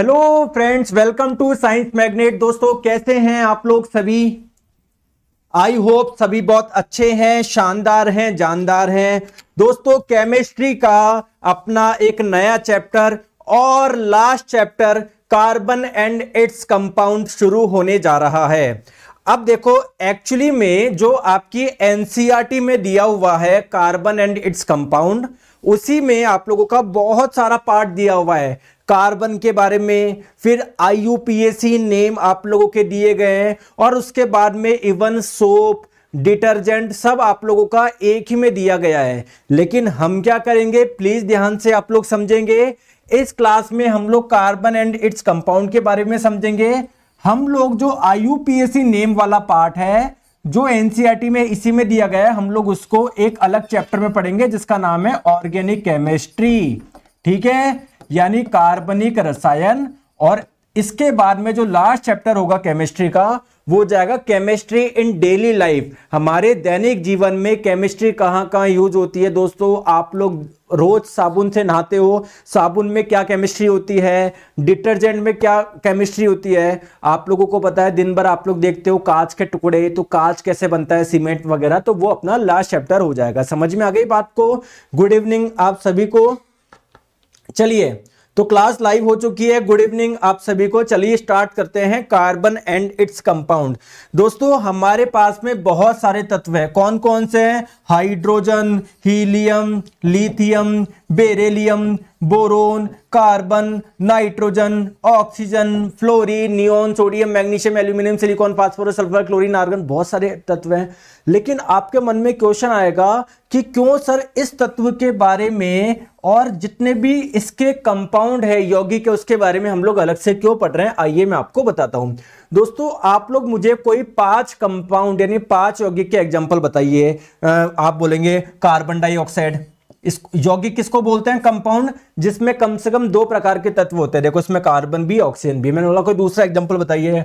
hello friends welcome to science magnet दोस्तों कैसे हैं आप लोग सभी आई होप सभी बहुत अच्छे हैं शानदार हैं जानदार हैं दोस्तों केमिस्ट्री का अपना एक नया चैप्टर और last chapter carbon and its compound शुरू होने जा रहा है अब देखो एक्चुअली में जो आपकी एनसीईआरटी e में दिया हुआ है कार्बन एंड इट्स कंपाउंड उसी में आप लोगों का बहुत सारा पार्ट दिया हुआ है कार्बन के बारे में फिर आई नेम आप लोगों के दिए गए हैं और उसके बाद में इवन सोप डिटर्जेंट सब आप लोगों का एक ही में दिया गया है लेकिन हम क्या करेंगे प्लीज ध्यान से आप लोग समझेंगे इस क्लास में हम लोग कार्बन एंड इट्स कंपाउंड के बारे में समझेंगे हम लोग जो आई नेम वाला पार्ट है जो एनसीईआरटी e में इसी में दिया गया है हम लोग उसको एक अलग चैप्टर में पढ़ेंगे जिसका नाम है ऑर्गेनिक केमिस्ट्री ठीक है यानी कार्बनिक रसायन और इसके बाद में जो लास्ट चैप्टर होगा केमिस्ट्री का वो जाएगा केमिस्ट्री इन डेली लाइफ हमारे दैनिक जीवन में केमिस्ट्री कहाँ कहाँ यूज होती है दोस्तों आप लोग रोज साबुन से नहाते हो साबुन में क्या केमिस्ट्री होती है डिटर्जेंट में क्या केमिस्ट्री होती है आप लोगों को पता है दिन भर आप लोग देखते हो कांच के टुकड़े तो कांच कैसे बनता है सीमेंट वगैरह तो वो अपना लास्ट चैप्टर हो जाएगा समझ में आ गई बात को गुड इवनिंग आप सभी को चलिए तो क्लास लाइव हो चुकी है गुड इवनिंग आप सभी को चलिए स्टार्ट करते हैं कार्बन एंड इट्स कंपाउंड दोस्तों हमारे पास में बहुत सारे तत्व हैं कौन कौन से हैं hydrogen helium lithium beryllium boron carbon nitrogen oxygen fluorine neon sodium magnesium aluminium silicon phosphorus sulphur chlorine argon बहुत सारे तत्व हैं लेकिन आपके मन में क्वेश्चन आएगा कि क्यों सर इस तत्व के बारे में और जितने भी इसके कंपाउंड है यौगिक है उसके बारे में हम लोग अलग से क्यों पढ़ रहे हैं आइए मैं आपको बताता हूं दोस्तों आप लोग मुझे कोई पांच कंपाउंड यानी पांच यौगिक के एग्जाम्पल बताइए आप बोलेंगे कार्बन डाइऑक्साइड इस यौगिक किसको बोलते हैं कंपाउंड जिसमें कम से कम दो प्रकार के तत्व होते हैं देखो इसमें कार्बन भी ऑक्सीजन भी मैंने बोला कोई दूसरा एग्जांपल बताइए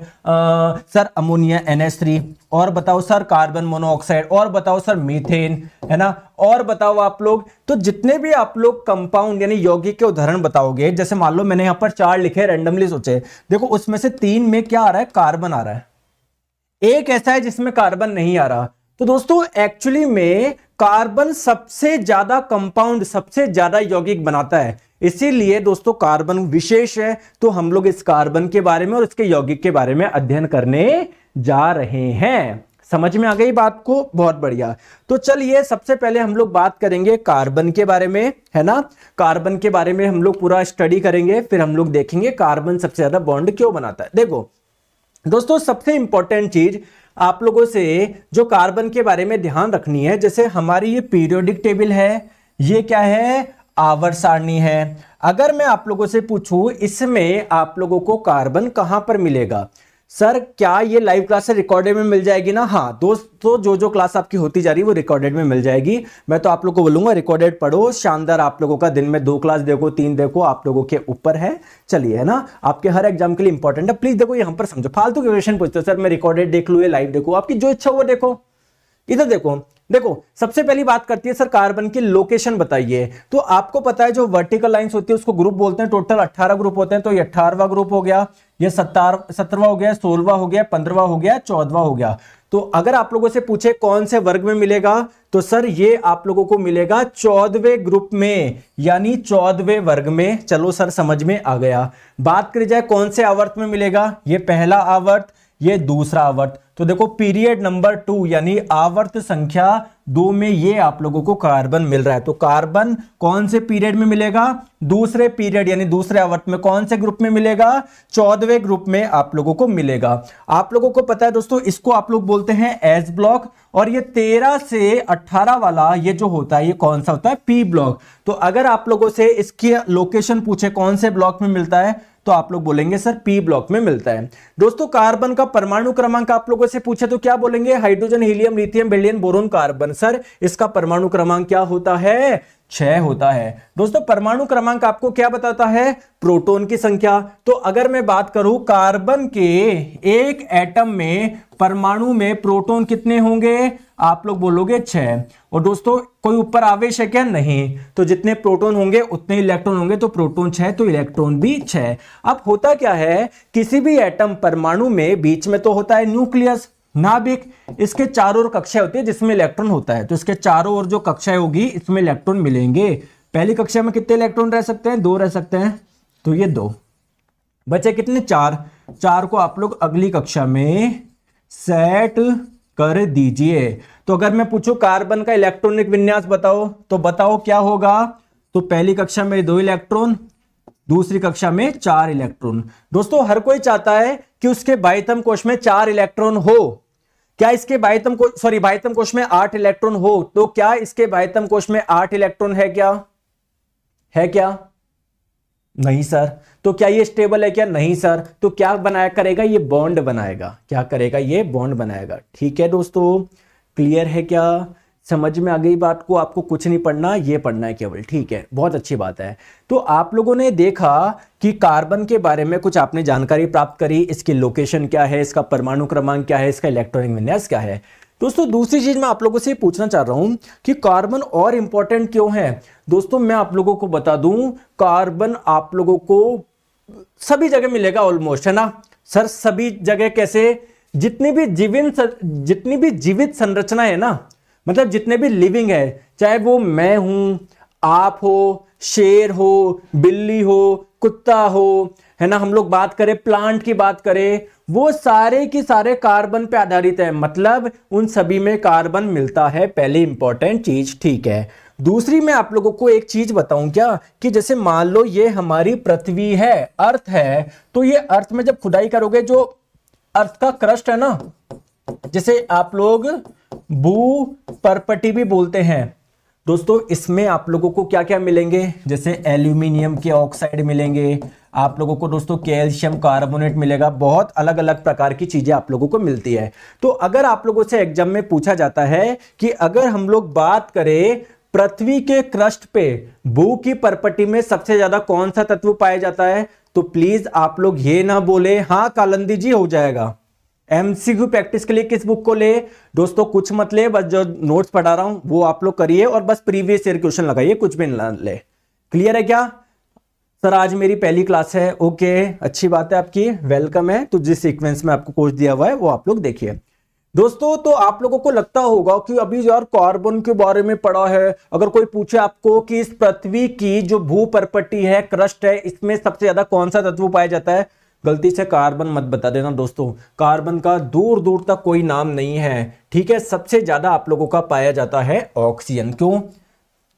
सर अमोनिया एन और बताओ सर कार्बन मोनोऑक्साइड और बताओ सर मीथेन है ना और बताओ आप लोग तो जितने भी आप लोग कंपाउंड यानी यौगिक के उदाहरण बताओगे जैसे मान लो मैंने यहाँ पर चार लिखे रेंडमली सोचे देखो उसमें से तीन में क्या आ रहा है कार्बन आ रहा है एक ऐसा है जिसमें कार्बन नहीं आ रहा तो दोस्तों एक्चुअली में कार्बन सबसे ज्यादा कंपाउंड सबसे ज्यादा यौगिक बनाता है इसीलिए दोस्तों कार्बन विशेष है तो हम लोग इस कार्बन के बारे में और इसके यौगिक के बारे में अध्ययन करने जा रहे हैं समझ में आ गई बात को बहुत बढ़िया तो चलिए सबसे पहले हम लोग बात करेंगे कार्बन के बारे में है ना कार्बन के बारे में हम लोग पूरा स्टडी करेंगे फिर हम लोग देखेंगे कार्बन सबसे ज्यादा बॉन्ड क्यों बनाता है देखो दोस्तों सबसे इंपॉर्टेंट चीज आप लोगों से जो कार्बन के बारे में ध्यान रखनी है जैसे हमारी ये पीरियोडिक टेबल है ये क्या है आवर सारणी है अगर मैं आप लोगों से पूछूं इसमें आप लोगों को कार्बन कहाँ पर मिलेगा सर क्या ये लाइव क्लासे रिकॉर्डेड में मिल जाएगी ना हाँ दोस्तों तो जो जो क्लास आपकी होती जा रही है वो रिकॉर्डेड में मिल जाएगी मैं तो आप लोग को बोलूंगा रिकॉर्डेड पढ़ो शानदार आप लोगों का दिन में दो क्लास देखो तीन देखो आप लोगों के ऊपर है चलिए है ना आपके हर एग्जाम के लिए इंपॉर्टेंट है प्लीज देखो यहां पर समझो फालतू के क्वेश्चन पूछते सर मैं रिकॉर्डेड देख लू लाइव देखो आपकी जो इच्छा वो देखो इधर देखो देखो सबसे पहली बात करती है सर कार्बन की लोकेशन बताइए तो आपको पता है जो वर्टिकल लाइंस होती है उसको ग्रुप बोलते हैं टोटल 18 ग्रुप होते हैं तो ये अठारवा ग्रुप हो गया ये सत्तार सत्रवा हो गया सोलवा हो गया पंद्रवा हो गया चौदवा हो गया तो अगर आप लोगों से पूछे कौन से वर्ग में मिलेगा तो सर ये आप लोगों को मिलेगा चौदवे ग्रुप में यानी चौदवे वर्ग में चलो सर समझ में आ गया बात करी जाए कौन से आवर्त में मिलेगा ये पहला आवर्त ये दूसरा आवर्त तो देखो पीरियड नंबर टू यानी आवर्त संख्या दो में ये आप लोगों को कार्बन मिल रहा है तो कार्बन कौन से पीरियड में मिलेगा दूसरे पीरियड यानी दूसरे आवर्त में कौन से ग्रुप में मिलेगा चौदहवें ग्रुप में आप लोगों को मिलेगा आप लोगों को पता है दोस्तों इसको आप लोग बोलते हैं एस ब्लॉक और ये तेरह से अट्ठारह वाला ये जो होता है ये कौन सा होता है पी ब्लॉक तो अगर आप लोगों से इसकी लोकेशन पूछे कौन से ब्लॉक में मिलता है तो आप लोग बोलेंगे सर पी ब्लॉक में मिलता है दोस्तों कार्बन का परमाणु क्रमांक आप लोगों से पूछे तो क्या बोलेंगे hydrogen helium lithium beryllium boron carbon sir इसका परमाणु क्रमांक क्या होता है छह होता है दोस्तों परमाणु क्रमांक आपको क्या बताता है प्रोटॉन की संख्या तो अगर मैं बात करूं कार्बन के एक एटम में परमाणु में प्रोटॉन कितने होंगे आप लोग बोलोगे छह और दोस्तों कोई ऊपर आवेश है क्या नहीं तो जितने प्रोटॉन होंगे उतने इलेक्ट्रॉन होंगे तो प्रोटॉन छह तो इलेक्ट्रॉन भी छह अब होता क्या है किसी भी एटम परमाणु में बीच में तो होता है न्यूक्लियस नाभिक इसके चारों ओर कक्षा होती है जिसमें इलेक्ट्रॉन होता है तो इसके चारों ओर जो कक्षा होगी इसमें इलेक्ट्रॉन मिलेंगे पहली कक्षा में कितने इलेक्ट्रॉन रह सकते हैं दो रह सकते हैं तो ये दो बचे कितने चार चार को आप लोग अगली कक्षा में सेट कर दीजिए तो अगर मैं पूछूं कार्बन का इलेक्ट्रॉनिक विन्यास बताओ तो बताओ क्या होगा तो पहली कक्षा में दो इलेक्ट्रॉन दूसरी कक्षा में चार इलेक्ट्रॉन दोस्तों हर कोई चाहता है कि उसके बाइथम कोश में चार इलेक्ट्रॉन हो क्या इसके बाह्यतम कोश सॉरी बाह्यतम कोश में आठ इलेक्ट्रॉन हो तो क्या इसके बाह्यतम कोश में आठ इलेक्ट्रॉन है क्या है क्या नहीं सर तो क्या ये स्टेबल है क्या नहीं सर तो क्या बनाया करेगा ये बॉन्ड बनाएगा क्या करेगा ये बॉन्ड बनाएगा ठीक है दोस्तों क्लियर है क्या समझ में आ गई बात को आपको कुछ नहीं पढ़ना ये पढ़ना है केवल ठीक है बहुत अच्छी बात है तो आप लोगों ने देखा कि कार्बन के बारे में कुछ आपने जानकारी प्राप्त करी इसकी लोकेशन क्या है इसका परमाणु क्रमांक क्या है इसका इलेक्ट्रॉनिक विन्यास क्या है दोस्तों दूसरी चीज मैं आप लोगों से पूछना चाह रहा हूं कि कार्बन और इंपॉर्टेंट क्यों है दोस्तों मैं आप लोगों को बता दूं कार्बन आप लोगों को सभी जगह मिलेगा ऑलमोस्ट है ना सर सभी जगह कैसे जितनी भी जीवन जितनी भी जीवित संरचना है ना मतलब जितने भी लिविंग है चाहे वो मैं हूँ आप हो शेर हो बिल्ली हो कुत्ता हो है ना हम लोग बात करें प्लांट की बात करें वो सारे के सारे कार्बन पे आधारित है मतलब उन सभी में कार्बन मिलता है पहली इंपॉर्टेंट चीज ठीक है दूसरी मैं आप लोगों को एक चीज बताऊं क्या कि जैसे मान लो ये हमारी पृथ्वी है अर्थ है तो ये अर्थ में जब खुदाई करोगे जो अर्थ का क्रस्ट है ना जैसे आप लोग भू परपटी भी बोलते हैं दोस्तों इसमें आप लोगों को क्या क्या मिलेंगे जैसे एल्यूमिनियम के ऑक्साइड मिलेंगे आप लोगों को दोस्तों कैल्शियम कार्बोनेट मिलेगा बहुत अलग अलग प्रकार की चीज़ें आप लोगों को मिलती है तो अगर आप लोगों से एग्जाम में पूछा जाता है कि अगर हम लोग बात करें पृथ्वी के क्रस्ट पे भू की परपटी में सबसे ज़्यादा कौन सा तत्व पाया जाता है तो प्लीज़ आप लोग ये ना बोले हाँ कालंदी जी हो जाएगा एमसीक्यू प्रैक्टिस के लिए किस बुक को ले दोस्तों कुछ मत ले बस जो नोट्स पढ़ा रहा हूं वो आप लोग करिए और बस प्रीवियस ईयर क्वेश्चन लगाइए कुछ भी ना ले क्लियर है क्या सर आज मेरी पहली क्लास है ओके अच्छी बात है आपकी वेलकम है तो जिस सीक्वेंस में आपको कोर्स दिया हुआ है वो आप लोग देखिए दोस्तों तो आप लोगों को लगता होगा कि अभी यार कार्बन के बारे में पढ़ा है अगर कोई पूछे आपको कि इस पृथ्वी की जो भू परपट्टी है क्रस्ट है इसमें सबसे ज्यादा कौन सा तत्व पाया जाता है गलती से कार्बन मत बता देना दोस्तों कार्बन का दूर दूर तक कोई नाम नहीं है ठीक है सबसे ज़्यादा आप लोगों का पाया जाता है ऑक्सीजन क्यों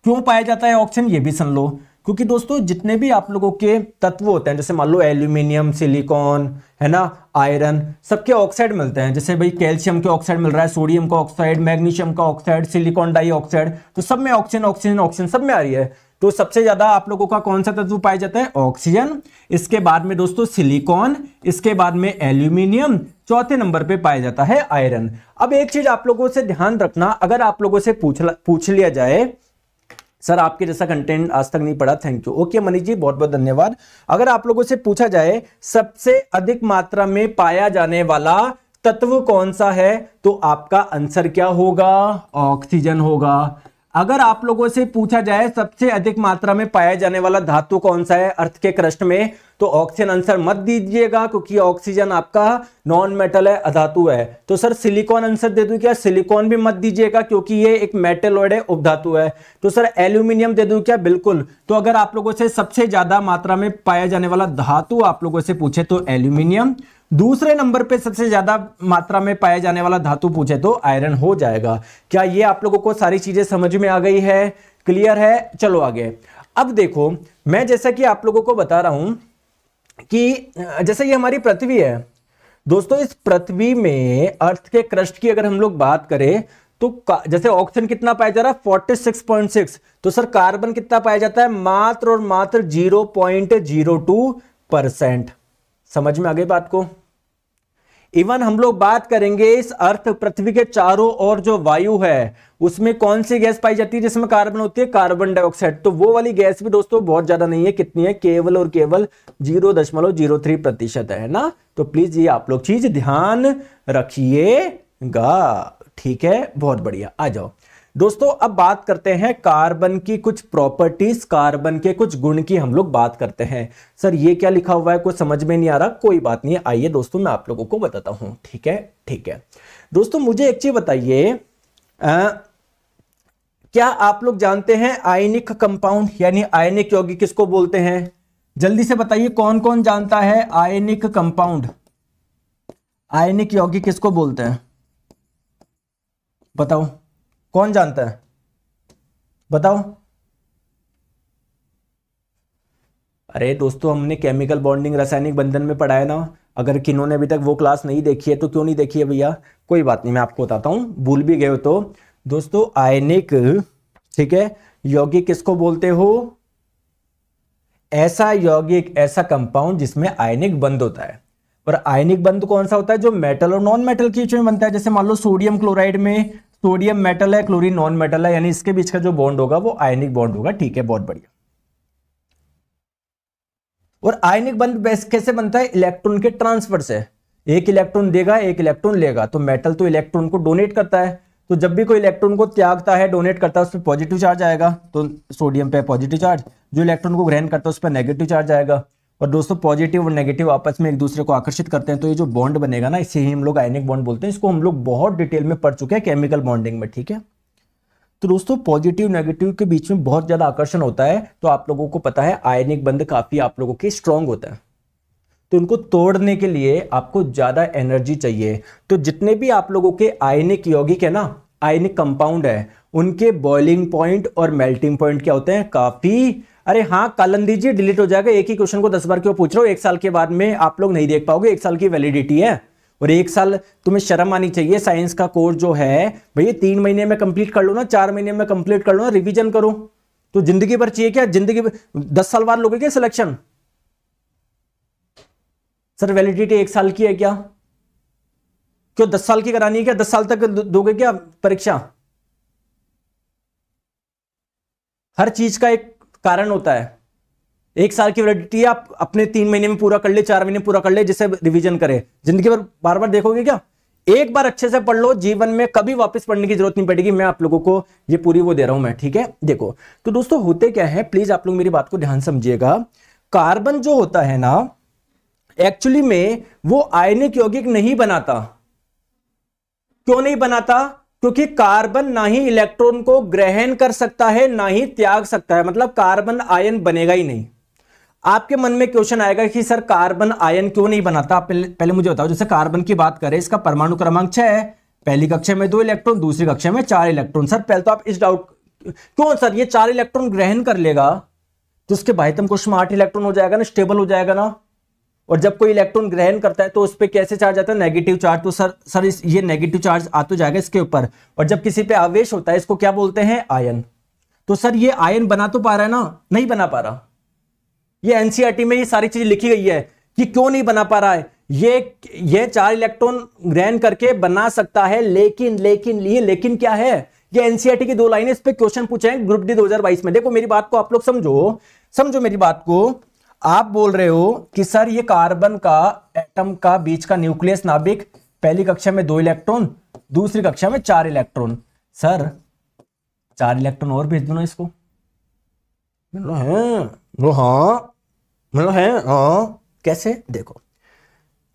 क्यों पाया जाता है ऑक्सीजन ये भी सुन लो क्योंकि दोस्तों जितने भी आप लोगों के तत्व होते हैं जैसे मान लो एल्यूमिनियम सिलिकॉन है ना आयरन सबके ऑक्साइड मिलते हैं जैसे भाई कैल्शियम के ऑक्साइड मिल रहा है सोडियम का ऑक्साइड मैग्नीशियम का ऑक्साइड सिलिकॉन डाइऑक्साइड तो सब में ऑक्सीजन ऑक्सीजन ऑक्सीजन सब में आ रही है तो सबसे ज़्यादा आप लोगों का कौन सा तत्व पाया जाता है ऑक्सीजन इसके बाद में दोस्तों सिलिकॉन इसके बाद में एल्यूमिनियम चौथे नंबर पे पाया जाता है आयरन अब एक चीज़ आप लोगों से ध्यान रखना अगर आप लोगों से पूछ पूछ लिया जाए सर आपके जैसा कंटेंट आज तक नहीं पड़ा thank you okay Manish ji बहुत बहुत धन्यवाद अगर आप लोगों से पूछा जाए सबसे अधिक मात्रा में पाया जाने वाला तत्व कौन सा है तो आपका आंसर क्या होगा ऑक्सीजन होगा अगर आप लोगों से पूछा जाए सबसे अधिक मात्रा में पाया जाने वाला धातु कौन सा है अर्थ के क्रस्ट में तो ऑक्सीजन आंसर मत दीजिएगा क्योंकि ऑक्सीजन आपका नॉन मेटल है अधातु है तो सर सिलिकॉन आंसर दे दूं क्या सिलिकॉन भी मत दीजिएगा क्योंकि ये एक मेटलॉइड है उपधातु है तो सर एल्यूमिनियम दे दूं क्या बिल्कुल तो अगर आप लोगों से सबसे ज्यादा मात्रा में पाया जाने वाला धातु आप लोगों से पूछे तो एल्यूमिनियम दूसरे नंबर पे सबसे ज्यादा मात्रा में पाया जाने वाला धातु पूछे तो आयरन हो जाएगा क्या ये आप लोगों को सारी चीजें समझ में आ गई है क्लियर है चलो आगे अब देखो मैं जैसा कि आप लोगों को बता रहा हूं कि जैसे ये हमारी पृथ्वी है दोस्तों इस पृथ्वी में अर्थ के क्रस्ट की अगर हम लोग बात करें तो जैसे ऑक्सीजन कितना पाया जा रहा है फोर्टी सिक्स पॉइंट सिक्स तो सर कार्बन कितना पाया जाता है मात्र और मात्र zero point zero two percent समझ में आ गई बात को इवन हम लोग बात करेंगे इस अर्थ पृथ्वी के चारों ओर जो वायु है उसमें कौन सी गैस पाई जाती है जिसमें कार्बन होती है कार्बन डाइऑक्साइड तो वो वाली गैस भी दोस्तों बहुत ज्यादा नहीं है कितनी है केवल और केवल जीरो दशमलव जीरो थ्री प्रतिशत है ना तो प्लीज ये आप लोग चीज ध्यान रखिएगा ठीक है बहुत बढ़िया आ जाओ दोस्तों अब बात करते हैं कार्बन की कुछ प्रॉपर्टीज कार्बन के कुछ गुण की हम लोग बात करते हैं सर ये क्या लिखा हुआ है कुछ समझ में नहीं आ रहा कोई बात नहीं आइए दोस्तों मैं आप लोगों को बताता हूं ठीक है ठीक है दोस्तों मुझे एक चीज बताइए क्या आप लोग जानते हैं आयनिक कंपाउंड यानी आयनिक योगी किसको बोलते हैं जल्दी से बताइए कौन कौन जानता है आयनिक कंपाउंड आयनिक योगी किसको बोलते हैं बताओ कौन जानता है बताओ अरे दोस्तों हमने केमिकल बॉन्डिंग रासायनिक बंधन में पढ़ाया ना अगर किन्होंने अभी तक वो क्लास नहीं देखी है तो क्यों नहीं देखी है भैया कोई बात नहीं मैं आपको बताता हूँ भूल भी गए हो तो दोस्तों आयनिक ठीक है यौगिक किसको बोलते हो ऐसा यौगिक ऐसा कंपाउंड जिसमें आयनिक बंद होता है और आयनिक बंद कौन सा होता है जो मेटल और नॉन मेटल के बीच में बनता है जैसे मान लो सोडियम क्लोराइड में सोडियम मेटल है क्लोरीन नॉन मेटल है यानी इसके बीच का जो बॉन्ड होगा वो आयनिक बॉन्ड होगा ठीक है बहुत बढ़िया और आयनिक बंध कैसे बनता है इलेक्ट्रॉन के ट्रांसफर से एक इलेक्ट्रॉन देगा एक इलेक्ट्रॉन लेगा तो मेटल तो इलेक्ट्रॉन को डोनेट करता है तो जब भी कोई इलेक्ट्रॉन को त्यागता है डोनेट करता है उस पर पॉजिटिव चार्ज आएगा तो सोडियम पे पॉजिटिव चार्ज जो इलेक्ट्रॉन को ग्रहण करता है उस पर नेगेटिव चार्ज आएगा और दोस्तों पॉजिटिव और नेगेटिव आपस में एक दूसरे को आकर्षित करते हैं तो ये जो बॉन्ड बनेगा ना इसे ही हम लोग आयनिक बॉन्ड बोलते हैं इसको हम लोग बहुत डिटेल में पढ़ चुके हैं केमिकल बॉन्डिंग में ठीक है तो दोस्तों पॉजिटिव नेगेटिव के बीच में बहुत ज़्यादा आकर्षण होता है तो आप लोगों को पता है आयनिक बंद काफ़ी आप लोगों के स्ट्रांग होता है तो उनको तोड़ने के लिए आपको ज़्यादा एनर्जी चाहिए तो जितने भी आप लोगों के आयनिक यौगिक है ना आयनिक कंपाउंड है उनके बॉइलिंग पॉइंट और मेल्टिंग पॉइंट क्या होते हैं काफ़ी अरे हाँ कालंदी दीजिए डिलीट हो जाएगा एक ही क्वेश्चन को दस बार क्यों पूछ रहे हो एक साल के बाद में आप लोग नहीं देख पाओगे एक साल की वैलिडिटी है और एक साल तुम्हें शर्म आनी चाहिए साइंस का कोर्स जो है भैया तीन महीने में कंप्लीट कर लो ना चार महीने में कंप्लीट कर लो ना रिविजन करो तो जिंदगी भर चाहिए क्या जिंदगी दस साल बाद लोगे क्या सिलेक्शन सर वैलिडिटी एक साल की है क्या क्यों दस साल की करानी है क्या दस साल तक दोगे क्या परीक्षा हर चीज का एक कारण होता है एक साल की वैलिडिटी आप अपने तीन महीने में पूरा कर ले चार महीने पूरा कर ले जिसे रिवीजन करे जिंदगी भर बार बार देखोगे क्या एक बार अच्छे से पढ़ लो जीवन में कभी वापस पढ़ने की जरूरत नहीं पड़ेगी मैं आप लोगों को ये पूरी वो दे रहा हूं मैं ठीक है देखो तो दोस्तों होते क्या है प्लीज आप लोग मेरी बात को ध्यान समझिएगा कार्बन जो होता है ना एक्चुअली में वो आयनिक यौगिक नहीं बनाता क्यों नहीं बनाता क्योंकि कार्बन ना ही इलेक्ट्रॉन को ग्रहण कर सकता है ना ही त्याग सकता है मतलब कार्बन आयन बनेगा ही नहीं आपके मन में क्वेश्चन आएगा कि सर कार्बन आयन क्यों नहीं बनाता पहले, पहले मुझे बताओ जैसे कार्बन की बात करें इसका परमाणु क्रमांक छह है पहली कक्षा में दो इलेक्ट्रॉन दूसरी कक्षा में चार इलेक्ट्रॉन सर पहले तो आप इस डाउट क्यों सर ये चार इलेक्ट्रॉन ग्रहण कर लेगा तो उसके बाह्यतम कोष में आठ इलेक्ट्रॉन हो जाएगा ना स्टेबल हो जाएगा ना और जब कोई इलेक्ट्रॉन ग्रहण करता है तो उस पर कैसे चार्ज आता है नेगेटिव चार्ज तो सर सर इस ये नेगेटिव चार्ज आ तो जाएगा इसके ऊपर और जब किसी पे आवेश होता है इसको क्या बोलते हैं आयन तो सर ये आयन बना तो पा रहा है ना नहीं बना पा रहा ये एनसीआरटी e में ये सारी चीज लिखी गई है कि क्यों नहीं बना पा रहा है ये ये चार इलेक्ट्रॉन ग्रहण करके बना सकता है लेकिन लेकिन ये लेकिन क्या है ये एनसीआरटी e की दो लाइनें इस पे क्वेश्चन पूछे हैं ग्रुप डी 2022 में देखो मेरी बात को आप लोग समझो समझो मेरी बात को आप बोल रहे हो कि सर ये कार्बन का एटम का बीच का न्यूक्लियस नाभिक पहली कक्षा में दो इलेक्ट्रॉन दूसरी कक्षा में चार इलेक्ट्रॉन सर चार इलेक्ट्रॉन और भेज दो ना इसको है हाँ है हाँ कैसे देखो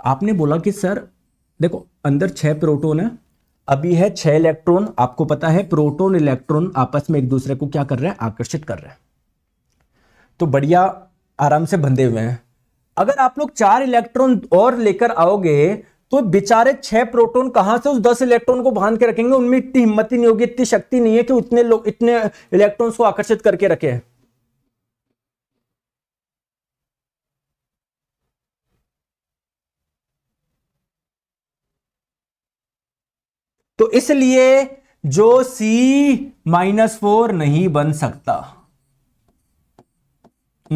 आपने बोला कि सर देखो अंदर छह प्रोटोन है अभी है छह इलेक्ट्रॉन आपको पता है प्रोटोन इलेक्ट्रॉन आपस में एक दूसरे को क्या कर रहे हैं आकर्षित कर रहे हैं तो बढ़िया आराम से बंधे हुए हैं अगर आप लोग चार इलेक्ट्रॉन और लेकर आओगे तो बेचारे छह प्रोटॉन कहां से उस दस इलेक्ट्रॉन को बांध के रखेंगे उनमें इतनी हिम्मत ही नहीं होगी इतनी शक्ति नहीं है कि उतने लोग इतने इलेक्ट्रॉन्स को आकर्षित करके रखे तो इसलिए जो C माइनस फोर नहीं बन सकता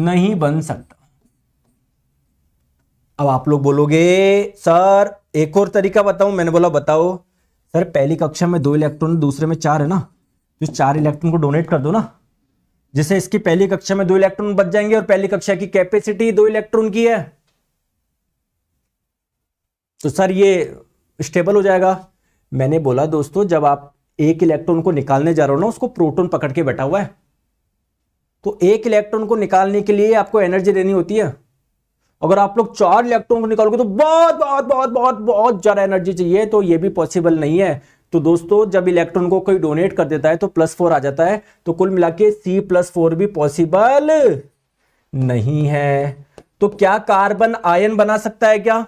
नहीं बन सकता अब आप लोग बोलोगे सर एक और तरीका बताऊं मैंने बोला बताओ सर पहली कक्षा में दो इलेक्ट्रॉन दूसरे में चार है ना जो तो चार इलेक्ट्रॉन को डोनेट कर दो ना जैसे इसकी पहली कक्षा में दो इलेक्ट्रॉन बच जाएंगे और पहली कक्षा की कैपेसिटी दो इलेक्ट्रॉन की है तो सर ये स्टेबल हो जाएगा मैंने बोला दोस्तों जब आप एक इलेक्ट्रॉन को निकालने जा रहे हो ना उसको प्रोटोन पकड़ के बैठा हुआ है तो एक इलेक्ट्रॉन को निकालने के लिए आपको एनर्जी देनी होती है अगर आप लोग चार इलेक्ट्रॉन को निकालोगे तो बहुत बहुत बहुत बहुत बहुत ज़्यादा एनर्जी चाहिए तो ये भी पॉसिबल नहीं है तो दोस्तों जब इलेक्ट्रॉन को कोई डोनेट कर देता है तो प्लस फोर आ जाता है तो कुल मिला के सी प्लस फोर भी पॉसिबल नहीं है तो क्या कार्बन आयन बना सकता है क्या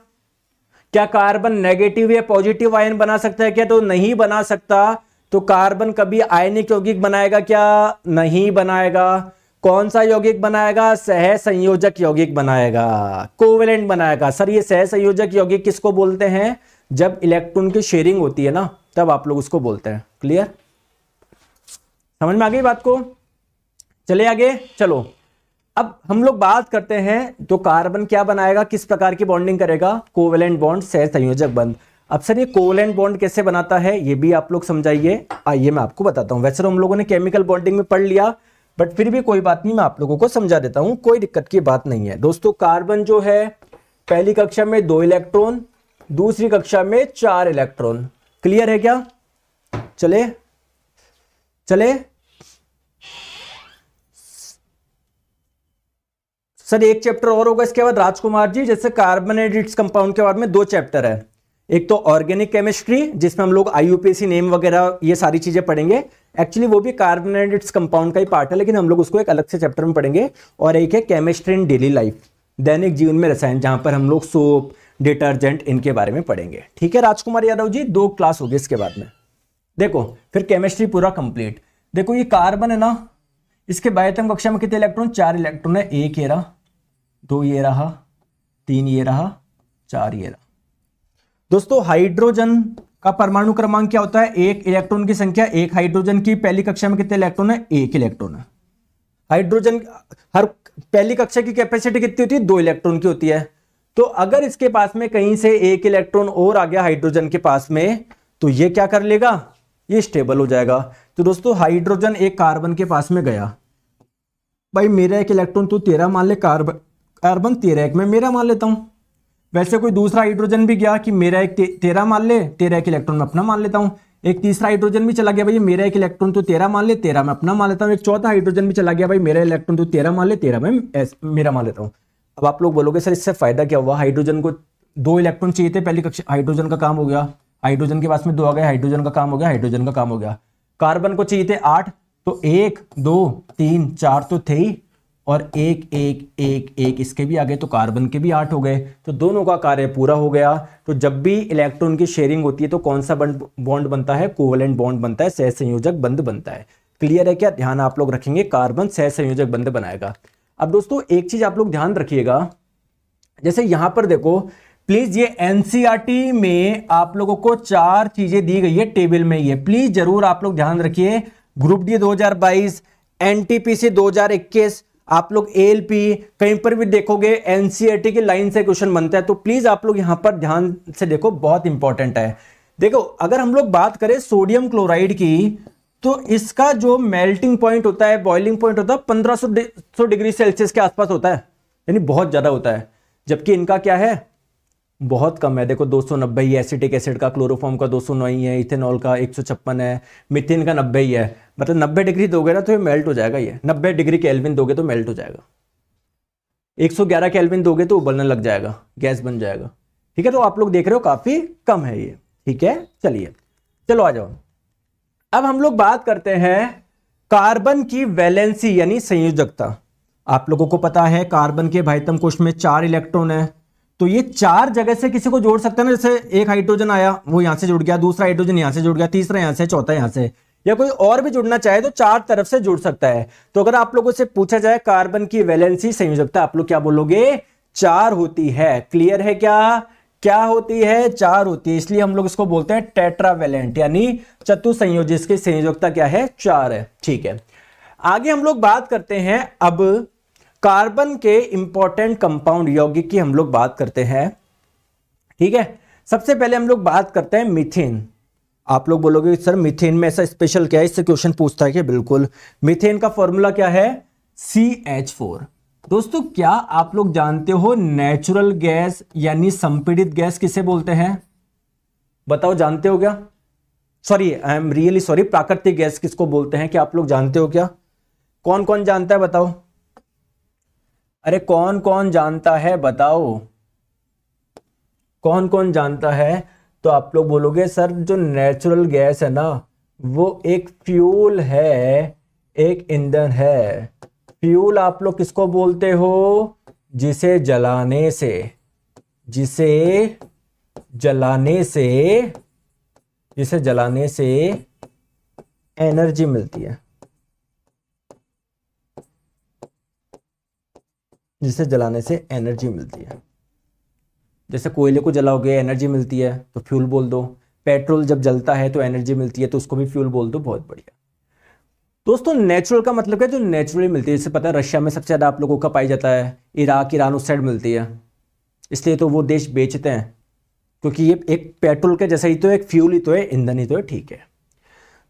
क्या कार्बन नेगेटिव या पॉजिटिव आयन बना सकता है क्या तो नहीं बना सकता तो कार्बन कभी आयनिक यौगिक बनाएगा क्या नहीं बनाएगा कौन सा यौगिक बनाएगा सह संयोजक यौगिक बनाएगा कोवेलेंट बनाएगा सर ये सह संयोजक यौगिक किसको बोलते हैं जब इलेक्ट्रॉन की शेयरिंग होती है ना तब आप लोग उसको बोलते हैं क्लियर समझ में आ गई बात को चले आगे चलो अब हम लोग बात करते हैं तो कार्बन क्या बनाएगा किस प्रकार की बॉन्डिंग करेगा कोवेलेंट बॉन्ड सह संयोजक बंद अब सर ये कोवेलेंट बॉन्ड कैसे बनाता है ये भी आप लोग समझाइए आइए मैं आपको बताता हूँ वैसे तो हम लोगों ने केमिकल बॉन्डिंग में पढ़ लिया बट फिर भी कोई बात नहीं मैं आप लोगों को समझा देता हूं कोई दिक्कत की बात नहीं है दोस्तों कार्बन जो है पहली कक्षा में दो इलेक्ट्रॉन दूसरी कक्षा में चार इलेक्ट्रॉन क्लियर है क्या चले चले सर एक चैप्टर और होगा इसके बाद राजकुमार जी जैसे कार्बन एडिट्स कंपाउंड के बाद में दो चैप्टर है एक तो ऑर्गेनिक केमिस्ट्री जिसमें हम लोग आई नेम वगैरह ये सारी चीजें पढ़ेंगे एक्चुअली वो भी कार्बोनेटेड्स कंपाउंड का ही पार्ट है लेकिन हम लोग उसको एक अलग से चैप्टर में पढ़ेंगे और एक है केमिस्ट्री इन डेली लाइफ दैनिक जीवन में रसायन जहां पर हम लोग सोप डिटर्जेंट इनके बारे में पढ़ेंगे ठीक है राजकुमार यादव जी दो क्लास होगी इसके बाद में देखो फिर केमिस्ट्री पूरा कंप्लीट देखो ये कार्बन है ना इसके बायतम कक्षा में कितने इलेक्ट्रॉन चार इलेक्ट्रॉन है एक ये रहा दो ये रहा तीन ये रहा चार ये रहा दोस्तों हाइड्रोजन का परमाणु क्रमांक क्या होता है एक इलेक्ट्रॉन की संख्या एक हाइड्रोजन की पहली कक्षा में कितने इलेक्ट्रॉन है एक इलेक्ट्रॉन है हाइड्रोजन हर पहली कक्षा की कैपेसिटी कितनी होती है दो इलेक्ट्रॉन की होती है तो अगर इसके पास में कहीं से एक इलेक्ट्रॉन और आ गया हाइड्रोजन के पास में तो ये क्या कर लेगा ये स्टेबल हो जाएगा तो दोस्तों हाइड्रोजन एक कार्बन के पास में गया भाई मेरा एक इलेक्ट्रॉन तो तेरह मान ले कार्बन कार्बन तेरह एक मैं मेरा मान लेता हूं वैसे कोई दूसरा हाइड्रोजन भी गया कि मेरा एक ते, तेरह मान ले तेरह एक इलेक्ट्रॉन में अपना मान लेता हूँ एक तीसरा हाइड्रोजन भी चला गया भाई मेरा एक इलेक्ट्रॉन तो तेरह मान ले तेरह मैं अपना मान लेता हूँ एक चौथा हाइड्रोजन भी चला गया भाई मेरा इलेक्ट्रॉन तो तेरह मान ले तेरह मैं मेरा मान लेता हूँ अब आप लोग बोलोगे सर इससे फायदा क्या हुआ हाइड्रोजन को दो इलेक्ट्रॉन चाहिए थे पहली कक्षा हाइड्रोजन का काम हो गया हाइड्रोजन के पास में दो आ गए हाइड्रोजन का काम हो गया हाइड्रोजन का काम हो गया कार्बन को चाहिए थे आठ तो एक दो तीन चार तो थे ही और एक एक एक एक इसके भी आगे तो कार्बन के भी आठ हो गए तो दोनों का कार्य पूरा हो गया तो जब भी इलेक्ट्रॉन की शेयरिंग होती है तो कौन सा बॉन्ड बनता है कोवलेंट बॉन्ड बनता है सहसंयोजक बंद बनता है क्लियर है क्या ध्यान आप लोग रखेंगे कार्बन सहसंयोजक बंद बनाएगा अब दोस्तों एक चीज आप लोग ध्यान रखिएगा जैसे यहां पर देखो प्लीज ये एनसीआरटी e में आप लोगों को चार चीजें दी गई है टेबल में ये प्लीज जरूर आप लोग ध्यान रखिए ग्रुप डी 2022 एनटीपीसी 2021 आप लोग ए कहीं पर भी देखोगे एन e की लाइन से क्वेश्चन बनता है तो प्लीज़ आप लोग यहां पर ध्यान से देखो बहुत इंपॉर्टेंट है देखो अगर हम लोग बात करें सोडियम क्लोराइड की तो इसका जो मेल्टिंग पॉइंट होता है बॉइलिंग पॉइंट होता है पंद्रह डिग्री सेल्सियस के आसपास होता है यानी बहुत ज़्यादा होता है जबकि इनका क्या है बहुत कम है देखो 290 नब्बे एसिटिक एसिड का क्लोरोफॉर्म का 209 ही है इथेनॉल का एक है मिथेन का नब्बे ही है मतलब नब्बे डिग्री दोगे ना तो ये मेल्ट हो जाएगा ये नब्बे डिग्री केल्विन दोगे तो मेल्ट हो जाएगा एक सौ ग्यारह केल्विन दोगे तो उबलने लग जाएगा गैस बन जाएगा ठीक है तो आप लोग देख रहे हो काफ़ी कम है ये ठीक है चलिए चलो आ जाओ अब हम लोग बात करते हैं कार्बन की वैलेंसी यानी संयोजकता आप लोगों को पता है कार्बन के भाईतम कोष में चार इलेक्ट्रॉन है तो ये चार जगह से किसी को जोड़ सकते हैं ना जैसे एक हाइड्रोजन आया वो यहां से जुड़ गया दूसरा हाइड्रोजन यहां से जुड़ गया तीसरा यहां से चौथा यहां से या कोई और भी जुड़ना चाहे तो चार तरफ से जुड़ सकता है तो अगर आप लोगों से पूछा जाए कार्बन की वैलेंसी संयोजकता आप लोग क्या बोलोगे चार होती है क्लियर है क्या क्या होती है चार होती है इसलिए हम लोग इसको बोलते हैं टेट्रावेलेंट यानी संयोज इसकी संयोजकता क्या है चार है ठीक है आगे हम लोग बात करते हैं अब कार्बन के इंपॉर्टेंट कंपाउंड यौगिक की हम लोग बात करते हैं ठीक है सबसे पहले हम लोग बात करते हैं मिथिन आप लोग बोलोगे सर मिथेन में ऐसा स्पेशल क्या है इससे क्वेश्चन पूछता है कि बिल्कुल मिथेन का फॉर्मूला क्या है सी एच फोर दोस्तों क्या आप लोग जानते हो नेचुरल गैस यानी संपीड़ित गैस किसे बोलते हैं बताओ जानते हो क्या sorry I am really sorry प्राकृतिक गैस किसको बोलते हैं क्या आप लोग जानते हो क्या कौन कौन जानता है बताओ अरे कौन कौन जानता है बताओ कौन कौन जानता है तो आप लोग बोलोगे सर जो नेचुरल गैस है ना वो एक फ्यूल है एक ईंधन है फ्यूल आप लोग किसको बोलते हो जिसे जलाने से जिसे जलाने से जिसे जलाने से एनर्जी मिलती है जिसे जलाने से एनर्जी मिलती है जैसे कोयले को जलाओगे एनर्जी मिलती है तो फ्यूल बोल दो पेट्रोल जब जलता है तो एनर्जी मिलती है तो उसको भी फ्यूल बोल दो बहुत बढ़िया दोस्तों नेचुरल का मतलब क्या जो नेचुरली मिलती है जैसे पता है रशिया में सबसे ज़्यादा आप लोगों का पाई जाता है इराक ईरान उस साइड मिलती है इसलिए तो वो देश बेचते हैं क्योंकि ये एक पेट्रोल का जैसा ही तो एक फ्यूल ही तो है ईंधन ही तो है ठीक है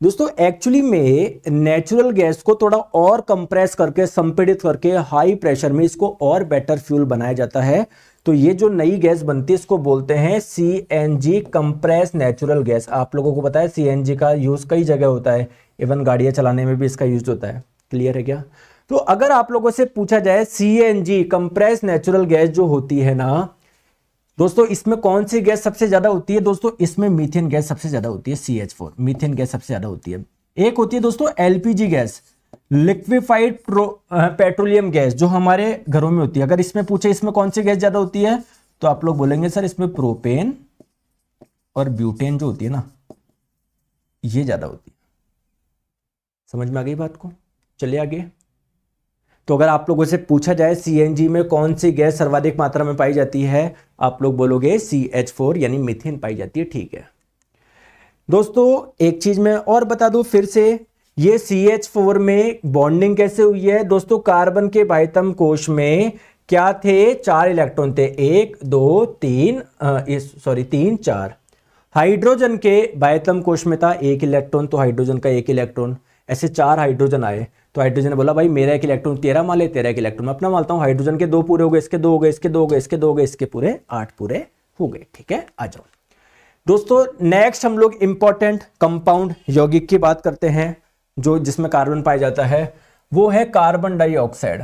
दोस्तों एक्चुअली में नेचुरल गैस को थोड़ा और कंप्रेस करके संपीड़ित करके हाई प्रेशर में इसको और बेटर फ्यूल बनाया जाता है तो ये जो नई गैस बनती है इसको बोलते हैं C N G compress natural gas आप लोगों को पता है सी एन जी का यूज़ कई जगह होता है इवन गाड़ियां चलाने में भी इसका यूज होता है क्लियर है क्या तो अगर आप लोगों से पूछा जाए C N G compress natural gas जो होती है ना दोस्तों इसमें कौन सी गैस सबसे ज़्यादा होती है दोस्तों इसमें मीथेन गैस सबसे ज़्यादा होती है C H four methane gas सबसे ज़्यादा होती है एक होती है दोस्तों LPG gas liquefied petroleum gas जो हमारे घरों में होती है अगर इसमें पूछे इसमें कौन सी गैस ज्यादा होती है तो आप लोग बोलेंगे सर इसमें प्रोपेन और ब्यूटेन जो होती है ना ये ज्यादा होती है समझ में आ गई बात को चलिए आगे तो अगर आप लोगों से पूछा जाए सी में कौन सी गैस सर्वाधिक मात्रा में पाई जाती है आप लोग बोलोगे सी एच फोर यानी मिथेन पाई जाती है ठीक है दोस्तों एक चीज मैं और बता दूं फिर से ये सी एच फोर में बॉन्डिंग कैसे हुई है दोस्तों कार्बन के बाहितम कोश में क्या थे चार इलेक्ट्रॉन थे एक दो तीन सॉरी तीन चार हाइड्रोजन के बाहितम कोश में था एक इलेक्ट्रॉन तो हाइड्रोजन का एक इलेक्ट्रॉन ऐसे चार हाइड्रोजन आए तो हाइड्रोजन ने बोला भाई मेरा एक इलेक्ट्रॉन तेरा माले तेरा एक इलेक्ट्रॉन मैं अपना मानता हूँ हाइड्रोजन के दो पूरे हो गए इसके दो हो गए इसके दो हो गए इसके दो हो गए इसके पूरे आठ पूरे हो गए ठीक है आ जाओ दोस्तों नेक्स्ट हम लोग इंपॉर्टेंट कंपाउंड यौगिक की बात करते हैं जो जिसमें कार्बन पाया जाता है वो है कार्बन डाइऑक्साइड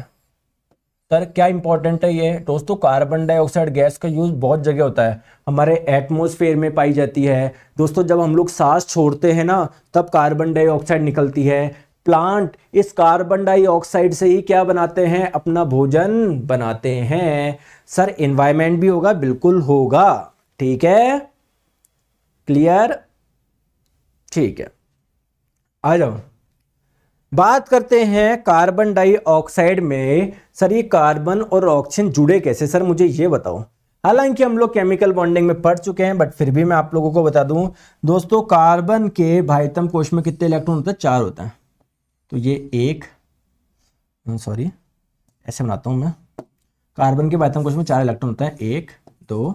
सर क्या इंपॉर्टेंट है ये दोस्तों कार्बन डाइऑक्साइड गैस का यूज़ बहुत जगह होता है हमारे एटमोसफेयर में पाई जाती है दोस्तों जब हम लोग सांस छोड़ते हैं ना तब कार्बन डाइऑक्साइड निकलती है प्लांट इस कार्बन डाइऑक्साइड से ही क्या बनाते हैं अपना भोजन बनाते हैं सर इन्वायरमेंट भी होगा बिल्कुल होगा ठीक है क्लियर ठीक है आ जाओ बात करते हैं कार्बन डाइऑक्साइड में सर ये कार्बन और ऑक्सीजन जुड़े कैसे सर मुझे ये बताओ हालांकि हम लोग केमिकल बॉन्डिंग में पढ़ चुके हैं बट फिर भी मैं आप लोगों को बता दूं दोस्तों कार्बन के भाईतम कोश में कितने इलेक्ट्रॉन होते हैं चार होते हैं तो ये एक सॉरी हम्म, ऐसे बनाता हूं मैं कार्बन के भाईतम कोश में चार इलेक्ट्रॉन होते हैं एक दो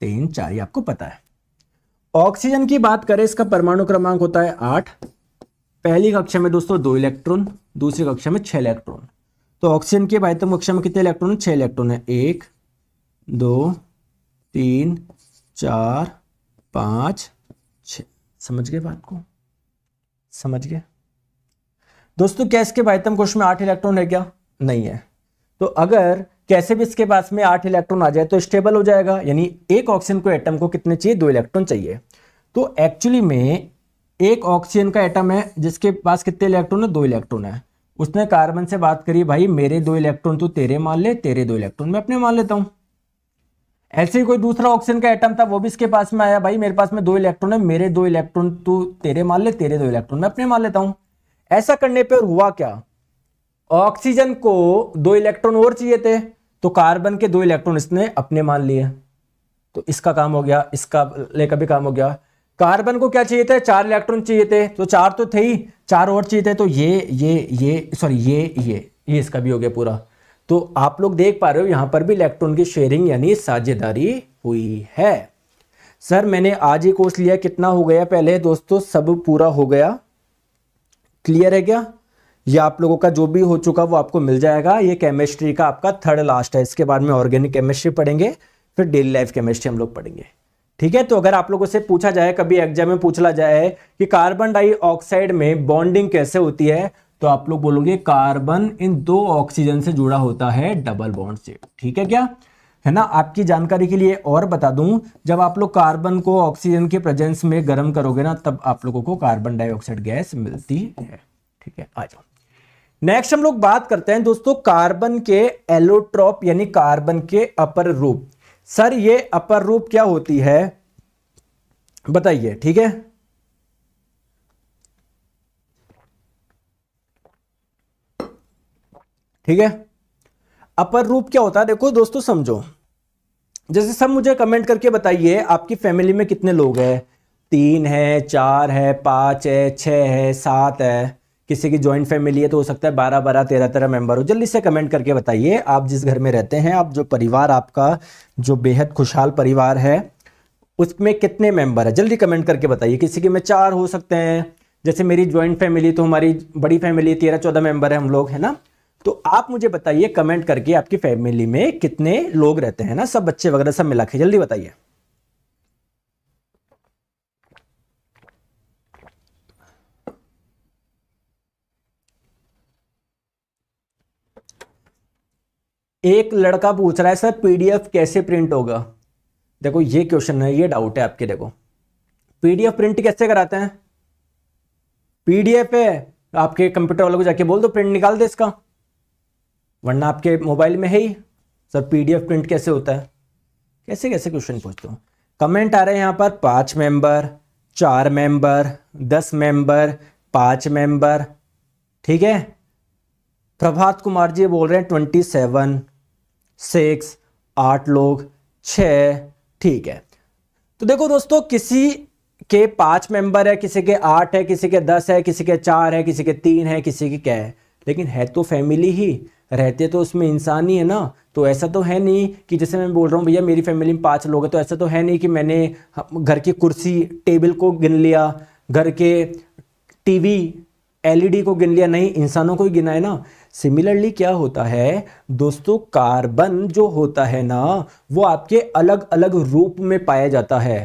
तीन चार ये आपको पता है ऑक्सीजन की बात करें इसका परमाणु क्रमांक होता है आठ पहली कक्षा में दोस्तों दो इलेक्ट्रॉन दूसरी कक्षा में छह इलेक्ट्रॉन तो ऑक्सीजन के बाह्यतम कक्षा में कितने इलेक्ट्रॉन है इलेक्ट्रॉन है एक दो तीन चार पांच छ समझ गए बात को समझ गए दोस्तों क्या इसके बाहितम कक्ष में आठ इलेक्ट्रॉन है क्या नहीं है तो अगर कैसे भी इसके पास में आठ इलेक्ट्रॉन आ जाए तो स्टेबल हो जाएगा यानी एक ऑक्सीजन को एटम को कितने चाहिए दो इलेक्ट्रॉन चाहिए तो एक्चुअली में एक ऑक्सीजन का एटम है जिसके पास कितने इलेक्ट्रॉन है दो इलेक्ट्रॉन है उसने कार्बन से बात करी भाई मेरे दो इलेक्ट्रॉन तो तेरे मान ले तेरे दो इलेक्ट्रॉन मैं अपने मान लेता हूं ऐसे ही कोई दूसरा ऑक्सीजन का एटम था वो भी इसके पास में आया भाई मेरे पास में दो इलेक्ट्रॉन है मेरे दो इलेक्ट्रॉन तू तेरे मान ले तेरे दो इलेक्ट्रॉन मैं अपने मान लेता हूं ऐसा करने पर हुआ क्या ऑक्सीजन को दो इलेक्ट्रॉन और चाहिए थे तो कार्बन के दो इलेक्ट्रॉन इसने अपने मान लिए तो इसका काम हो गया इसका लेकर भी काम हो गया कार्बन को क्या चाहिए थे चार इलेक्ट्रॉन चाहिए थे तो चार तो थे ही चार और चाहिए थे तो ये ये ये सॉरी ये ये ये इसका भी हो गया पूरा तो आप लोग देख पा रहे हो यहां पर भी इलेक्ट्रॉन की शेयरिंग यानी साझेदारी हुई है सर मैंने आज ही कोर्स लिया कितना हो गया पहले दोस्तों सब पूरा हो गया क्लियर है क्या ये आप लोगों का जो भी हो चुका वो आपको मिल जाएगा ये केमिस्ट्री का आपका थर्ड लास्ट है इसके बाद में ऑर्गेनिक केमिस्ट्री पढ़ेंगे फिर डेली लाइफ केमिस्ट्री हम लोग पढ़ेंगे ठीक है तो अगर आप लोगों से पूछा जाए कभी एग्जाम में पूछला जाए कि कार्बन डाइऑक्साइड में बॉन्डिंग कैसे होती है तो आप लोग बोलोगे कार्बन इन दो ऑक्सीजन से जुड़ा होता है डबल बॉन्ड से ठीक है क्या है ना आपकी जानकारी के लिए और बता दूं जब आप लोग कार्बन को ऑक्सीजन के प्रेजेंस में गर्म करोगे ना तब आप लोगों को कार्बन डाइऑक्साइड गैस मिलती है ठीक है आ जाओ नेक्स्ट हम लोग बात करते हैं दोस्तों कार्बन के एलोट्रॉप यानी कार्बन के अपर रूप सर ये अपर रूप क्या होती है बताइए ठीक है ठीक है अपर रूप क्या होता है देखो दोस्तों समझो जैसे सब मुझे कमेंट करके बताइए आपकी फैमिली में कितने लोग हैं तीन है चार है पांच है छह है सात है किसी की ज्वाइंट फैमिली है तो हो सकता है बारह बारह तेरह तेरह मेंबर हो जल्दी से कमेंट करके बताइए आप जिस घर में रहते हैं आप जो परिवार आपका जो बेहद खुशहाल परिवार है उसमें कितने मेंबर है जल्दी कमेंट करके बताइए किसी के में चार हो सकते हैं जैसे मेरी ज्वाइंट फैमिली तो हमारी बड़ी फैमिली तेरह चौदह मेंबर है हम लोग है ना तो आप मुझे बताइए कमेंट करके आपकी फैमिली में कितने लोग रहते हैं ना सब बच्चे वगैरह सब मिला के जल्दी बताइए एक लड़का पूछ रहा है सर पीडीएफ कैसे प्रिंट होगा देखो ये क्वेश्चन है ये डाउट है आपके देखो पीडीएफ प्रिंट कैसे कराते हैं पीडीएफ है आपके कंप्यूटर वालों को जाके बोल दो प्रिंट निकाल दे इसका वरना आपके मोबाइल में है ही सर पीडीएफ प्रिंट कैसे होता है कैसे कैसे क्वेश्चन पूछते हो कमेंट आ रहे हैं यहां पर पांच मेंबर चार मेंबर दस मेंबर पांच मेंबर ठीक है प्रभात कुमार जी बोल रहे हैं ट्वेंटी सेवन सिक्स आठ लोग छ ठीक है तो देखो दोस्तों किसी के पांच मेंबर है किसी के आठ है किसी के दस है किसी के चार है किसी के तीन है किसी के क्या है लेकिन है तो फैमिली ही रहते तो उसमें इंसान ही है ना तो ऐसा तो है नहीं कि जैसे मैं बोल रहा हूँ भैया मेरी फैमिली में पांच लोग हैं तो ऐसा तो है नहीं कि मैंने घर की कुर्सी टेबल को गिन लिया घर के टीवी एलईडी को गिन लिया नहीं इंसानों को ही गिना है ना सिमिलरली क्या होता है दोस्तों कार्बन जो होता है ना वो आपके अलग अलग रूप में पाया जाता है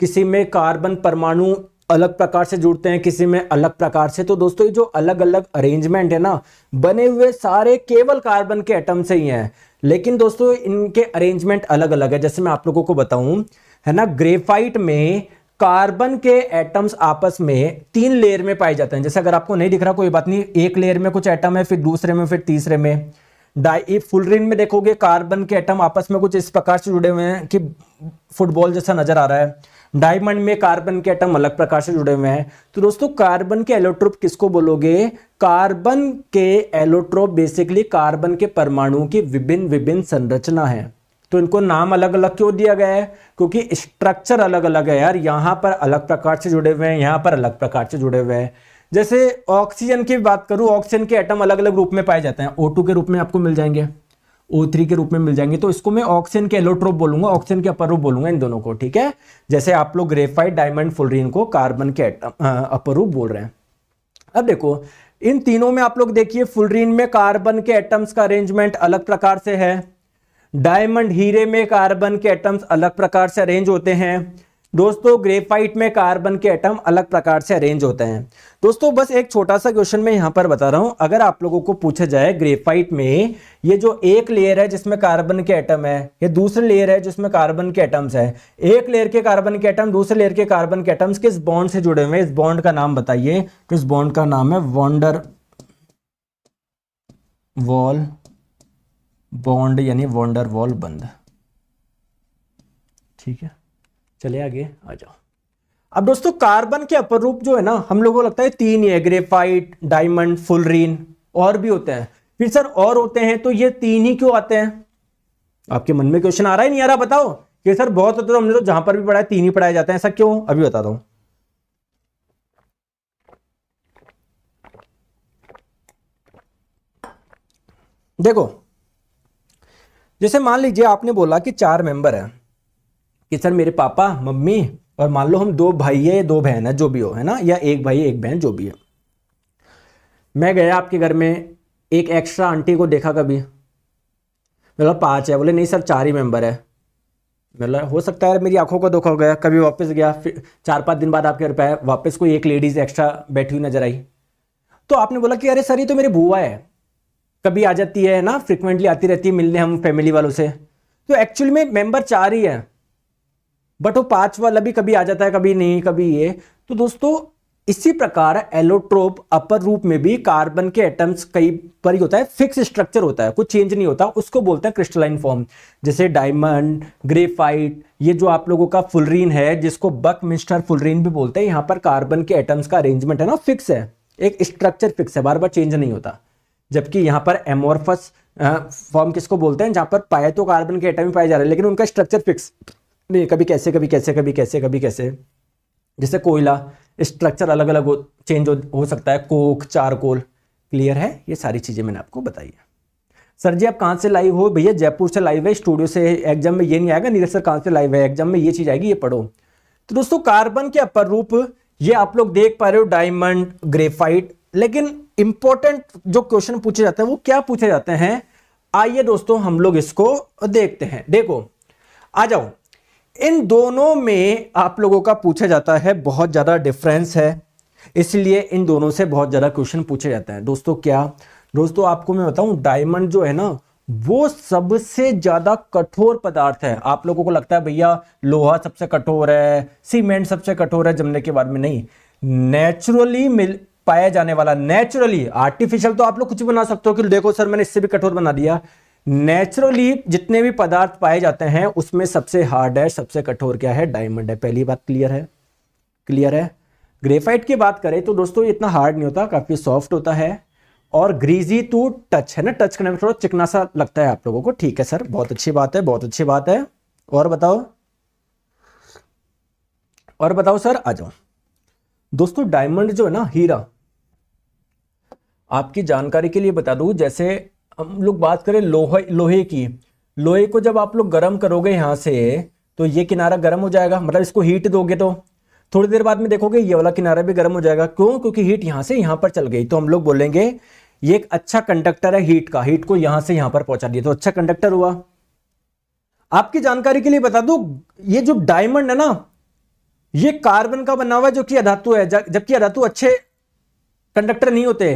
किसी में कार्बन परमाणु अलग प्रकार से जुड़ते हैं किसी में अलग प्रकार से तो दोस्तों ये जो अलग अलग अरेंजमेंट है ना बने हुए सारे केवल कार्बन के एटम से ही हैं लेकिन दोस्तों इनके अरेंजमेंट अलग अलग है जैसे मैं आप लोगों को बताऊं है ना ग्रेफाइट में कार्बन के एटम्स आपस में तीन लेयर में पाए जाते हैं जैसे अगर आपको नहीं दिख रहा कोई बात नहीं एक लेयर में कुछ एटम है फिर दूसरे में फिर तीसरे में डाई फुल रिंग में देखोगे कार्बन के एटम आपस में कुछ इस प्रकार से जुड़े हुए हैं कि फुटबॉल जैसा नजर आ रहा है डायमंड में कार्बन के एटम अलग प्रकार से जुड़े हुए हैं तो दोस्तों कार्बन के एलोट्रोप किसको बोलोगे कार्बन के एलोट्रोप बेसिकली कार्बन के परमाणुओं की विभिन्न विभिन्न संरचना है तो इनको नाम अलग अलग क्यों दिया गया है क्योंकि स्ट्रक्चर अलग अलग है यार यहाँ पर अलग प्रकार से जुड़े हुए हैं यहाँ पर अलग प्रकार से जुड़े हुए हैं जैसे ऑक्सीजन की बात करूँ ऑक्सीजन के एटम अलग अलग रूप में पाए जाते हैं ओ के रूप में आपको मिल जाएंगे ओ थ्री के रूप में मिल जाएंगे तो इसको मैं ऑक्सीजन के एलोट्रोप बोलूंगा ऑक्सीजन के अपर रूप बोलूंगा इन दोनों को ठीक है जैसे आप लोग ग्रेफाइट डायमंड फुलरीन को कार्बन के अपर रूप बोल रहे हैं अब देखो इन तीनों में आप लोग देखिए फुलरीन में कार्बन के एटम्स का अरेंजमेंट अलग प्रकार से है डायमंड हीरे में कार्बन के एटम्स अलग प्रकार से अरेंज होते हैं दोस्तों ग्रेफाइट में कार्बन के एटम अलग प्रकार से अरेंज होते हैं दोस्तों बस एक छोटा सा क्वेश्चन मैं यहां पर बता रहा हूं अगर आप लोगों को पूछा जाए ग्रेफाइट में ये जो एक लेयर है जिसमें कार्बन के एटम है ये दूसरे लेयर है जिसमें कार्बन के एटम्स है एक लेयर के कार्बन के एटम दूसरे लेयर के कार्बन के एटम्स किस बॉन्ड से जुड़े हुए हैं इस बॉन्ड का नाम बताइए तो इस बॉन्ड का नाम है वॉन्डर वॉल बॉन्ड यानी वॉन्डर वॉल बंद ठीक है चले आगे आ जाओ अब दोस्तों कार्बन के अपर रूप जो है ना हम लोगों को लगता है तीन ही है ग्रेफाइट डायमंड फुलरीन और भी होते हैं फिर सर और होते हैं तो ये तीन ही क्यों आते हैं आपके मन में क्वेश्चन आ रहा है नहीं आ रहा बताओ कि सर बहुत होते तो हमने तो जहां पर भी पढ़ाया तीन ही पढ़ाए जाते हैं ऐसा क्यों अभी बता दो देखो जैसे मान लीजिए आपने बोला कि चार मेंबर हैं कि सर मेरे पापा मम्मी और मान लो हम दो भाई है दो बहन है जो भी हो है ना या एक भाई एक बहन जो भी है मैं गया आपके घर में एक एक्स्ट्रा आंटी को देखा कभी मतलब पाँच है बोले नहीं सर चार ही मेंबर है मतलब हो सकता है मेरी आंखों का धोखा हो गया कभी वापस गया फिर चार पाँच दिन बाद आपके घर पर आया वापस कोई एक लेडीज़ एक्स्ट्रा बैठी हुई नजर आई तो आपने बोला कि अरे सर ये तो मेरी बुआ है कभी आ जाती है ना फ्रिक्वेंटली आती रहती है मिलने हम फैमिली वालों से तो एक्चुअली में मेंबर चार ही है बट वो पांच वाला भी कभी आ जाता है कभी नहीं कभी ये तो दोस्तों इसी प्रकार एलोट्रोप अपर रूप में भी कार्बन के एटम्स कई पर ही होता है फिक्स स्ट्रक्चर होता है कुछ चेंज नहीं होता उसको बोलते हैं क्रिस्टलाइन फॉर्म जैसे डायमंड ग्रेफाइट ये जो आप लोगों का फुलरीन है जिसको बक मिस्टर फुलरीन भी बोलते हैं यहाँ पर कार्बन के एटम्स का अरेंजमेंट है ना फिक्स है एक स्ट्रक्चर फिक्स है बार बार चेंज नहीं होता जबकि यहाँ पर एमोरफस फॉर्म किसको बोलते हैं जहाँ पर पाए तो कार्बन के एटम पाए जा रहे हैं लेकिन उनका स्ट्रक्चर फिक्स नहीं कभी कैसे कभी कैसे कभी कैसे कभी कैसे जैसे कोयला स्ट्रक्चर अलग अलग हो चेंज हो, हो सकता है कोक चारकोल क्लियर है ये सारी चीज़ें मैंने आपको बताई है सर जी आप कहाँ से लाइव हो भैया जयपुर से लाइव है स्टूडियो से एग्जाम में ये नहीं आएगा नीरज सर कहाँ से लाइव है एग्जाम में ये चीज़ आएगी ये पढ़ो तो दोस्तों कार्बन के अपर रूप ये आप लोग देख पा रहे हो डायमंड ग्रेफाइट लेकिन इंपॉर्टेंट जो क्वेश्चन पूछे जाते हैं वो क्या पूछे जाते हैं आइए दोस्तों हम लोग इसको देखते हैं देखो आ जाओ इन दोनों में आप लोगों का पूछा जाता है बहुत ज़्यादा डिफरेंस है इसलिए इन दोनों से बहुत ज़्यादा क्वेश्चन पूछे जाते हैं दोस्तों क्या दोस्तों आपको मैं बताऊं डायमंड जो है ना वो सबसे ज़्यादा कठोर पदार्थ है आप लोगों को लगता है भैया लोहा सबसे कठोर है सीमेंट सबसे कठोर है जमने के बाद में नहीं नेचुरली पाया जाने वाला नेचुरली आर्टिफिशियल तो आप लोग कुछ बना सकते हो कि देखो सर मैंने इससे भी कठोर बना दिया नेचुरली जितने भी पदार्थ पाए जाते हैं उसमें सबसे हार्ड है सबसे कठोर क्या है डायमंड है पहली बात क्लियर है क्लियर है ग्रेफाइट की बात करें तो दोस्तों इतना हार्ड नहीं होता काफ़ी सॉफ्ट होता है और ग्रीजी टू टच है ना टच करने में थोड़ा चिकना सा लगता है आप लोगों को ठीक है सर बहुत अच्छी बात है बहुत अच्छी बात है और बताओ और बताओ सर आ जाओ दोस्तों डायमंड जो है ना हीरा आपकी जानकारी के लिए बता दू जैसे हम लोग बात करें लोहे लोहे की लोहे को जब आप लोग गर्म करोगे यहां से तो ये किनारा गर्म हो जाएगा मतलब इसको हीट दोगे तो थोड़ी देर बाद में देखोगे ये वाला किनारा भी गर्म हो जाएगा क्यों क्योंकि हीट यहां से यहां पर चल गई तो हम लोग बोलेंगे ये एक अच्छा कंडक्टर है हीट का हीट को यहां से यहां पर पहुंचा दिया तो अच्छा कंडक्टर हुआ आपकी जानकारी के लिए बता दू ये जो डायमंड है ना ये कार्बन का बना हुआ है जो कि अधातु है जबकि अधातु अच्छे कंडक्टर नहीं होते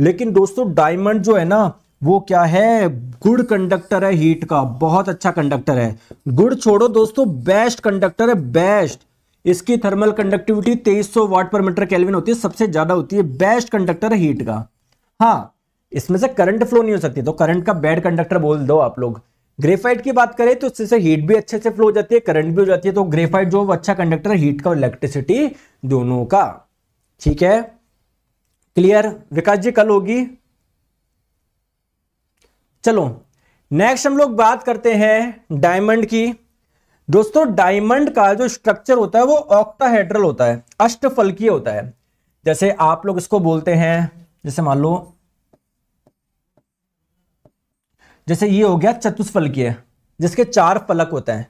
लेकिन दोस्तों डायमंड जो है ना वो क्या है गुड कंडक्टर है हीट का बहुत अच्छा कंडक्टर है गुड छोड़ो दोस्तों बेस्ट कंडक्टर है बेस्ट इसकी thermal conductivity 2300 watt per metre kelvin होती है सबसे ज्यादा होती है बेस्ट कंडक्टर है हीट का हाँ इसमें से करंट फ्लो नहीं हो सकती तो करंट का बैड कंडक्टर बोल दो आप लोग ग्रेफाइट की बात करें तो इससे हीट भी अच्छे से फ्लो हो जाती है करंट भी हो जाती है तो ग्रेफाइट जो अच्छा कंडक्टर है हीट का इलेक्ट्रिसिटी दोनों का ठीक है क्लियर विकास जी कल होगी चलो नेक्स्ट हम लोग बात करते हैं डायमंड की दोस्तों डायमंड का जो स्ट्रक्चर होता है वो ऑक्टाहेड्रल होता है अष्टफलकीय होता है जैसे आप लोग इसको बोलते हैं जैसे मान लो जैसे ये हो गया चतुष्फलकीय जिसके चार फलक होते हैं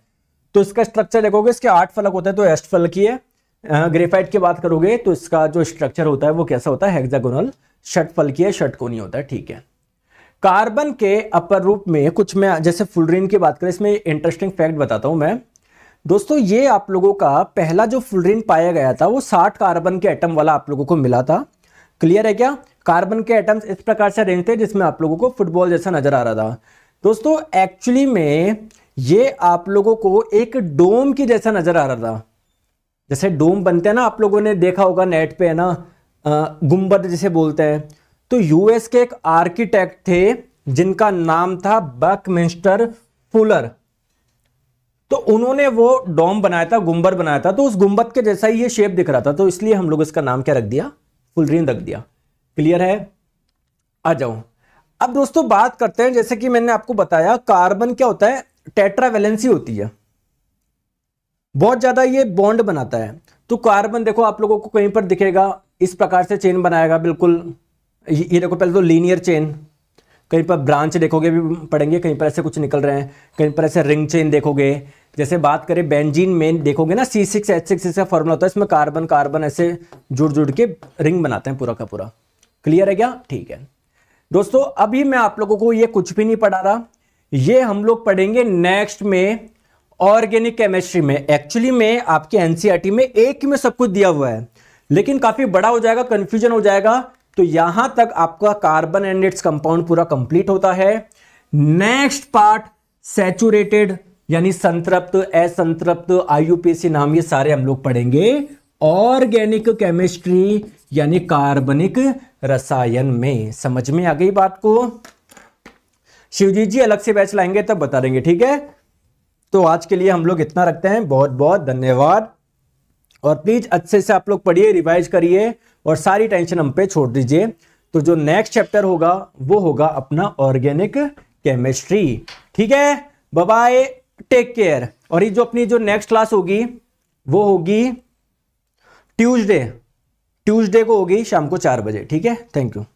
तो इसका स्ट्रक्चर देखोगे इसके आठ फलक होते हैं तो अष्टफलकीय ग्रेफाइट की बात करोगे तो इसका जो स्ट्रक्चर होता है वो कैसा होता है हेक्सागोनल षटफलकीय षटकोनी होता है ठीक है कार्बन के अपर रूप में कुछ मैं जैसे फुलरीन की बात करें इसमें इंटरेस्टिंग फैक्ट बताता हूं मैं दोस्तों ये आप लोगों का पहला जो फुलरीन पाया गया था वो 60 कार्बन के एटम वाला आप लोगों को मिला था क्लियर है क्या कार्बन के एटम्स इस प्रकार से अरेंज थे जिसमें आप लोगों को फुटबॉल जैसा नजर आ रहा था दोस्तों एक्चुअली में ये आप लोगों को एक डोम की जैसा नजर आ रहा था जैसे डोम बनते हैं ना आप लोगों ने देखा होगा नेट पे है ना गुम्बद जिसे बोलते हैं तो यूएस के एक आर्किटेक्ट थे जिनका नाम था बकमिंस्टर फुलर तो उन्होंने वो डोम बनाया था गुम्बर बनाया था तो उस गुम्बद के जैसा ही ये शेप दिख रहा था तो इसलिए हम लोग इसका नाम क्या रख दिया फुलरीन रख दिया क्लियर है आ जाओ अब दोस्तों बात करते हैं जैसे कि मैंने आपको बताया कार्बन क्या होता है टेट्रावेलेंसी होती है बहुत ज्यादा ये बॉन्ड बनाता है तो कार्बन देखो आप लोगों को कहीं पर दिखेगा इस प्रकार से चेन बनाएगा बिल्कुल ये देखो पहले तो लीनियर चेन कहीं पर ब्रांच देखोगे भी पड़ेंगे कहीं पर ऐसे कुछ निकल रहे हैं कहीं पर ऐसे रिंग चेन देखोगे जैसे बात करें बेंजीन में देखोगे ना सी सिक्स एच सिक्स इसका फॉर्मूला होता है इसमें कार्बन कार्बन ऐसे जुड़ जुड़ के रिंग बनाते हैं पूरा का पूरा क्लियर है क्या ठीक है दोस्तों अभी मैं आप लोगों को ये कुछ भी नहीं पढ़ा रहा ये हम लोग पढ़ेंगे नेक्स्ट में ऑर्गेनिक केमिस्ट्री में एक्चुअली में आपके एनसीईआरटी e में एक में सब कुछ दिया हुआ है लेकिन काफी बड़ा हो जाएगा कंफ्यूजन हो जाएगा तो यहां तक आपका कार्बन एंड इट्स कंपाउंड पूरा कंप्लीट होता है नेक्स्ट पार्ट सेचुरेटेड यानी संतृप्त असंतृप्त आईयूपीएसी नाम ये सारे हम लोग पढ़ेंगे ऑर्गेनिक केमिस्ट्री यानी कार्बनिक रसायन में समझ में आ गई बात को शिवजी जी अलग से बैच लाएंगे तब बता देंगे ठीक है तो आज के लिए हम लोग इतना रखते हैं बहुत बहुत धन्यवाद और प्लीज अच्छे से आप लोग पढ़िए रिवाइज करिए और सारी टेंशन हम पे छोड़ दीजिए तो जो नेक्स्ट चैप्टर होगा वो होगा अपना ऑर्गेनिक केमिस्ट्री ठीक है बाय टेक केयर और ये जो अपनी जो नेक्स्ट क्लास होगी वो होगी ट्यूजडे ट्यूजडे को होगी शाम को चार बजे ठीक है थैंक यू